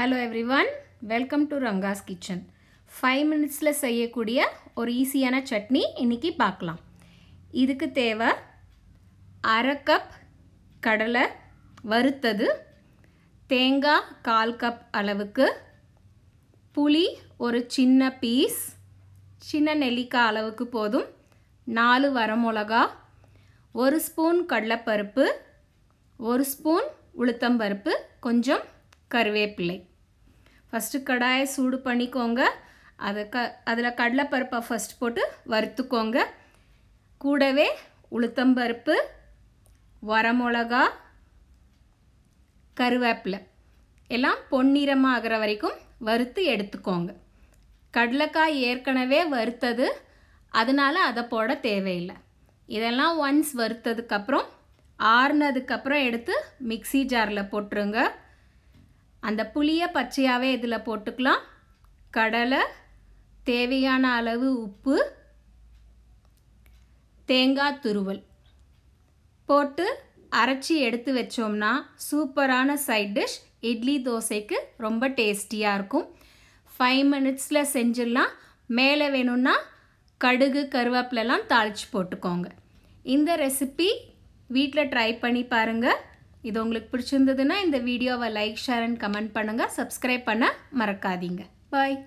hello everyone welcome to Ranga's kitchen five மினிட்ஸில் செய்யக்கூடிய ஒரு ஈஸியான சட்னி இன்றைக்கி பார்க்கலாம் இதுக்கு தேவை அரை கப் கடலை வறுத்தது தேங்காய் கால் கப் அளவுக்கு புளி ஒரு சின்ன பீஸ் சின்ன நெல்லிக்காய் அளவுக்கு போதும் நாலு வரமிளகா ஒரு ஸ்பூன் கடலைப்பருப்பு ஒரு ஸ்பூன் உளுத்தம்பருப்பு கொஞ்சம் கருவேப்பிலை ஃபஸ்ட்டு கடாயை சூடு பண்ணிக்கோங்க அதை க அதில் கடலைப்பருப்பை ஃபஸ்ட் போட்டு வறுத்துக்கோங்க கூடவே உளுத்தம்பருப்பு வரமிளகா கருவேப்பிலை எல்லாம் பொன்னிறமாக ஆகிற வரைக்கும் வறுத்து எடுத்துக்கோங்க கடலைக்காய் ஏற்கனவே வறுத்தது அதனால் அதை போட தேவையில்லை இதெல்லாம் ஒன்ஸ் வறுத்ததுக்கப்புறம் ஆறுனதுக்கப்புறம் எடுத்து மிக்சி ஜாரில் போட்டுருங்க அந்த புளியை பச்சையாகவே இதில் போட்டுக்கலாம் கடலை தேவையான அளவு உப்பு தேங்காய் துருவல் போட்டு அரைச்சி எடுத்து வச்சோம்னா சூப்பரான சைட் டிஷ் இட்லி தோசைக்கு ரொம்ப டேஸ்டியாக இருக்கும் ஃபைவ் மினிட்ஸில் செஞ்சிடலாம் மேலே வேணும்னா கடுகு கருவேப்பிலலாம் தாளித்து போட்டுக்கோங்க இந்த ரெசிபி வீட்டில் ட்ரை பண்ணி பாருங்கள் இது உங்களுக்கு பிடிச்சிருந்ததுன்னா இந்த வீடியோவை லைக் ஷேர் அண்ட் கமெண்ட் பண்ணுங்கள் சப்ஸ்கிரைப் பண்ண மறக்காதீங்க பாய்